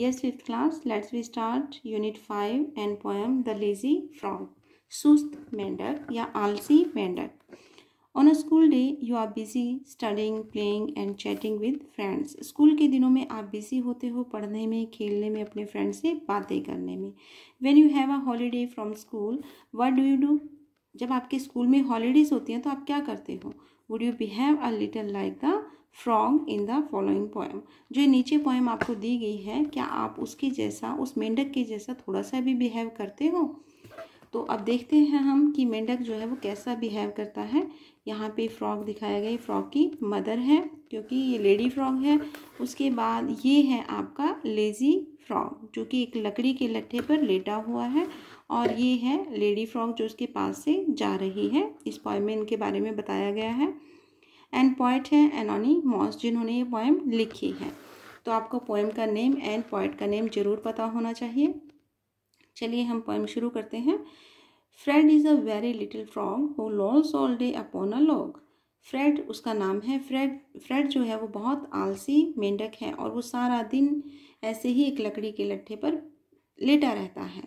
Yes fifth class let's we start unit five and poem the lazy Frog. सुस्त Mendak या आलसी Mendak. On a school day you are busy studying playing and chatting with friends school के दिनों में आप busy होते हो पढ़ने में खेलने में अपने फ्रेंड से बातें करने में when you have a holiday from school what do you do जब आपके स्कूल में हॉलीडेज़ होती हैं तो आप क्या करते हो would you behave a little like the frog in the following poem जो नीचे पोएम आपको दी गई है क्या आप उसके जैसा उस मेंढक के जैसा थोड़ा सा भी बिहेव करते हो तो अब देखते हैं हम कि मेंढक जो है वो कैसा बिहेव करता है यहाँ पे फ्रॉग दिखाया गया फ्रॉग की मदर है क्योंकि ये लेडी फ्रॉग है उसके बाद ये है आपका लेज़ी फ्रॉग जो कि एक लकड़ी के लट्ठे पर लेटा हुआ है और ये है लेडी फ्रॉग जो उसके पास से जा रही है इस पॉइम में इनके बारे में बताया गया है एंड पॉइट हैं एनोनी मॉस जिन्होंने ये पोएम लिखी है तो आपको पोएम का नेम एंड पॉइट का नेम ज़रूर पता होना चाहिए चलिए हम पोएम शुरू करते हैं Fred is a very little frog who lolls all day upon a log Fred उसका नाम है फ्रेड फ्रेड जो है वो बहुत आलसी मेंढक है और वो सारा दिन ऐसे ही एक लकड़ी के लट्ठे पर लेटा रहता है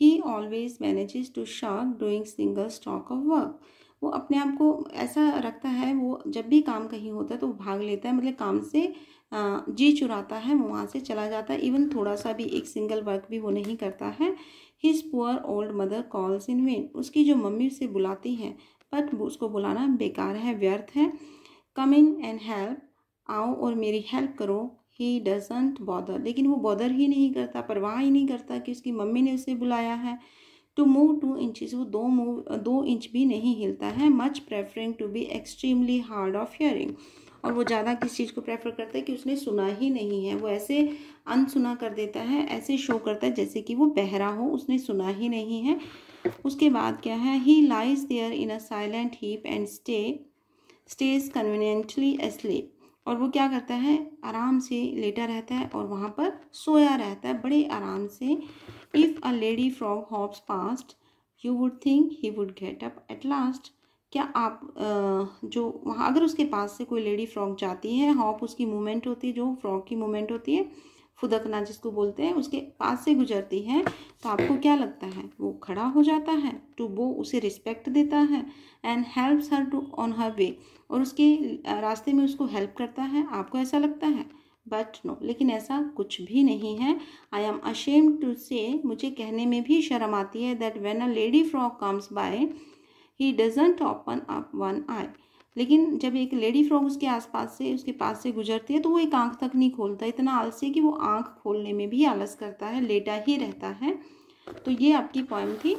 he always manages to shirk doing single stroke of work वो अपने आप को ऐसा रखता है वो जब भी काम कहीं होता है तो भाग लेता है मतलब काम से जी चुराता है वहाँ से चला जाता है इवन थोड़ा सा भी एक सिंगल वर्क भी वो नहीं करता है his poor old mother calls in vain उसकी जो मम्मी उसे बुलाती हैं बट उसको बुलाना बेकार है व्यर्थ है कम इन एंड हेल्प आओ और मेरी हेल्प करो ही डजेंट बॉदर लेकिन वो बॉदर ही नहीं करता परवाह ही नहीं करता कि उसकी मम्मी ने उसे बुलाया है टू मूव टू इंचज वो दो मूव दो इंच भी नहीं हिलता है much preferring to be extremely hard of hearing और वो ज़्यादा किस चीज़ को प्रेफर करता है कि उसने सुना ही नहीं है वो ऐसे अनसुना कर देता है ऐसे शो करता है जैसे कि वो बहरा हो उसने सुना ही नहीं है उसके बाद क्या है he lies there in a silent heap and stay stays conveniently asleep और वो क्या करता है आराम से लेटा रहता है और वहाँ पर सोया रहता है बड़े आराम से if a lady frog hops past you would think he would get up at last क्या आप जो वहाँ अगर उसके पास से कोई लेडी फ्रॉक जाती है हॉप उसकी मूवमेंट होती है जो फ्रॉक की मूवमेंट होती है फुदकना जिसको बोलते हैं उसके पास से गुजरती है तो आपको क्या लगता है वो खड़ा हो जाता है टू तो वो उसे रिस्पेक्ट देता है and helps her to on her way और उसके रास्ते में उसको हेल्प करता है आपको ऐसा लगता है बट नो लेकिन ऐसा कुछ भी नहीं है आई एम अशेम टू से मुझे कहने में भी शर्म आती है that when a lady frog comes by he doesn't open up one eye लेकिन जब एक लेडी फ्रॉक उसके आसपास से उसके पास से गुजरती है तो वो एक आंख तक नहीं खोलता इतना आलसी है कि वो आंख खोलने में भी आलस करता है लेटा ही रहता है तो ये आपकी पॉइंट थी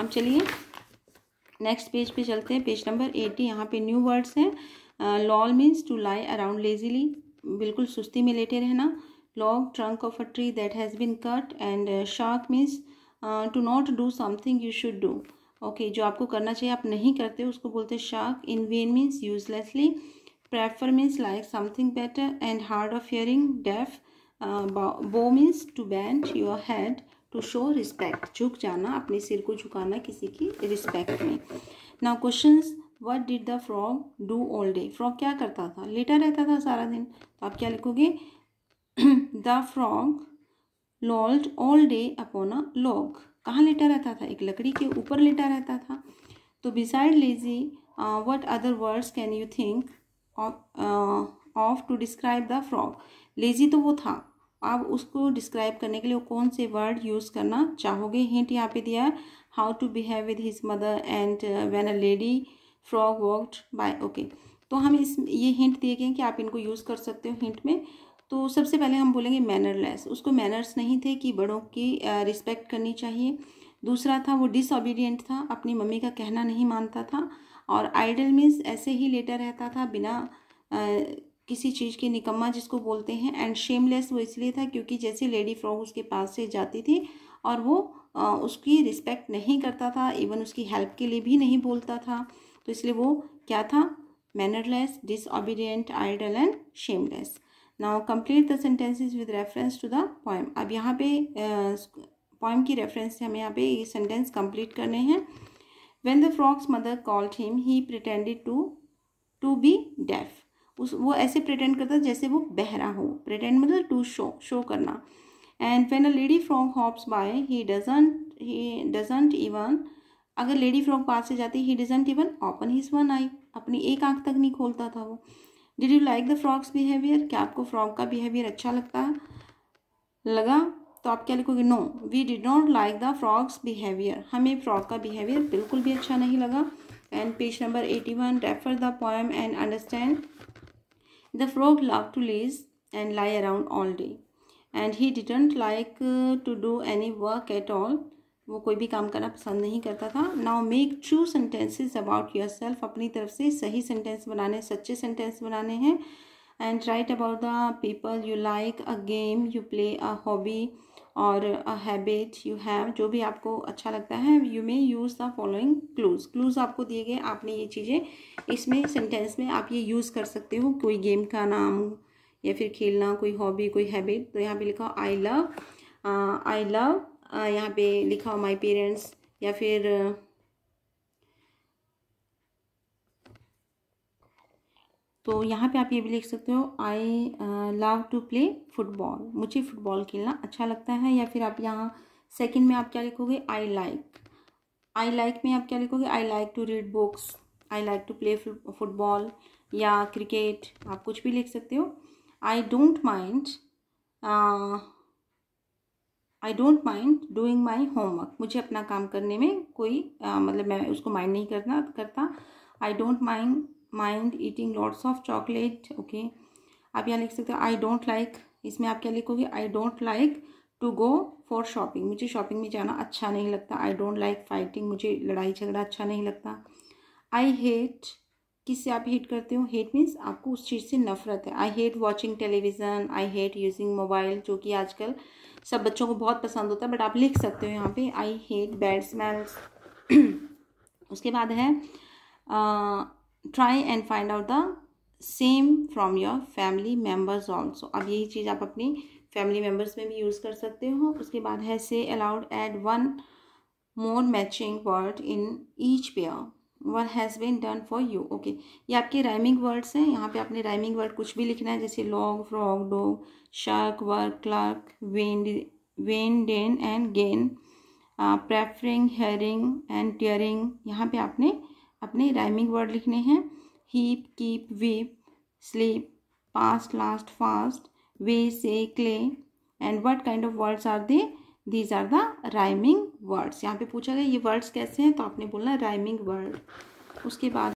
अब चलिए नेक्स्ट पेज पे चलते हैं पेज नंबर एटी यहाँ पे न्यू वर्ड्स हैं loll means to lie around lazily बिल्कुल सुस्ती में लेटे रहना long trunk of a tree that has been cut and shirk means to not do something you should do okay जो आपको करना चाहिए आप नहीं करते उसको बोलते shirk in vain means uselessly prefer means like something better and hard of hearing deaf bow means to bend your head to show respect झुक जाना अपने सिर को झुकाना किसी की रिस्पेक्ट में now question what did the frog do all day frog क्या करता था लेटा रहता था सारा दिन तो आप क्या लिखोगे the frog lolled all day upon a log कहाँ लेटा रहता था एक लकड़ी के ऊपर लेटा रहता था तो beside lazy what other words can you think of to describe the frog lazy तो वो था आप उसको डिस्क्राइब करने के लिए कौन से वर्ड यूज़ करना चाहोगे हिंट यहाँ पे दिया how to behave with his mother and when a lady frog walked by okay तो हम इस ये हिंट दिए गए कि आप इनको यूज़ कर सकते हो हिंट में तो सबसे पहले हम बोलेंगे मैनरलेस उसको मैनर्स नहीं थे कि बड़ों की रिस्पेक्ट करनी चाहिए दूसरा था वो डिसऑबीडियंट था अपनी मम्मी का कहना नहीं मानता था और आइडल मीन्स ऐसे ही लेटा रहता था बिना आ, किसी चीज़ के निकम्मा जिसको बोलते हैं एंड शेमलेस वो इसलिए था क्योंकि जैसे लेडी फ्रॉग उसके पास से जाती थी और वो आ, उसकी रिस्पेक्ट नहीं करता था इवन उसकी हेल्प के लिए भी नहीं बोलता था तो इसलिए वो क्या था mannerless disobedient idle and shameless now complete the sentences with reference to the poem अब यहाँ पे पोएम की रेफरेंस से हमें यहाँ पे ये सेंटेंस कंप्लीट करने हैं when the frog's mother called him he pretended to to be deaf उस वो ऐसे प्रिटेंड करता जैसे वो बहरा हो प्रिटेंड मतलब टू शो शो करना and when a lady frog hops by he doesn't he doesn't even अगर लेडी फ्रॉक पास से जाती he doesn't even open his one eye अपनी एक आंख तक नहीं खोलता था वो did you like the frog's behaviour क्या आपको फ्रॉक का बिहेवियर अच्छा लगता है लगा तो आप क्या लिखोगे no we did not like the frog's behaviour हमें फ्रॉक का बिहेवियर बिल्कुल भी अच्छा नहीं लगा and page number eighty one refer the poem and understand the frog love to laze and lie around all day and he didn't like to do any work at all वो कोई भी काम करना पसंद नहीं करता था now make true sentences about yourself अपनी तरफ से सही सेंटेंस बनाने सच्चे सेंटेंस बनाने हैं and write about the people you like a game you play a hobby और अ हैबिट यू हैव जो भी आपको अच्छा लगता है you may use the following clues clues आपको दिए गए आपने ये चीज़ें इसमें सेंटेंस में आप ये यूज़ कर सकते हो कोई गेम का नाम या फिर खेलना कोई हॉबी कोई हैबिट तो यहाँ पे लिखा आई लव आई लव यहाँ पे लिखा हो माई पेरेंट्स या फिर तो यहाँ पे आप ये भी लिख सकते हो I love to play football मुझे फुटबॉल खेलना अच्छा लगता है या फिर आप यहाँ सेकंड में आप क्या लिखोगे आई लाइक आई लाइक में आप क्या लिखोगे I like to read books I like to play football या क्रिकेट आप कुछ भी लिख सकते हो I don't mind I don't mind doing my homework मुझे अपना काम करने में कोई आ, मतलब मैं उसको माइंड नहीं करना करता I don't mind mind eating lots of chocolate okay आप यहाँ लिख सकते हो आई डोंट लाइक इसमें आप क्या लिखोगे I don't like to go for shopping मुझे शॉपिंग में जाना अच्छा नहीं लगता आई डोंट लाइक फाइटिंग मुझे लड़ाई झगड़ा अच्छा नहीं लगता आई हेट किससे आप हेट करते हो हेट मीन्स आपको उस चीज़ से नफरत है I hate watching television I hate using mobile जो कि आजकल सब बच्चों को बहुत पसंद होता है बट आप लिख सकते हो यहाँ पे आई हेट बैड स्मेल्स उसके बाद है try and find out the same from your family members also अब यही चीज़ आप अपनी फैमिली मेम्बर्स में भी यूज़ कर सकते हो उसके बाद है say aloud add one more matching word in each pair one has been done for you okay ये आपके राइमिंग वर्ड्स हैं यहाँ पे आपने राइमिंग वर्ड कुछ भी लिखना है जैसे log frog dog shark work clerk wend wen den and gain preferring hearing and tearing यहाँ पे आपने अपने राइमिंग वर्ड लिखने हैं heap keep weep sleep past last fast way say clay and what kind of words are they these are the rhyming words यहाँ पे पूछा गया ये वर्ड्स कैसे हैं तो आपने बोलना राइमिंग वर्ड उसके बाद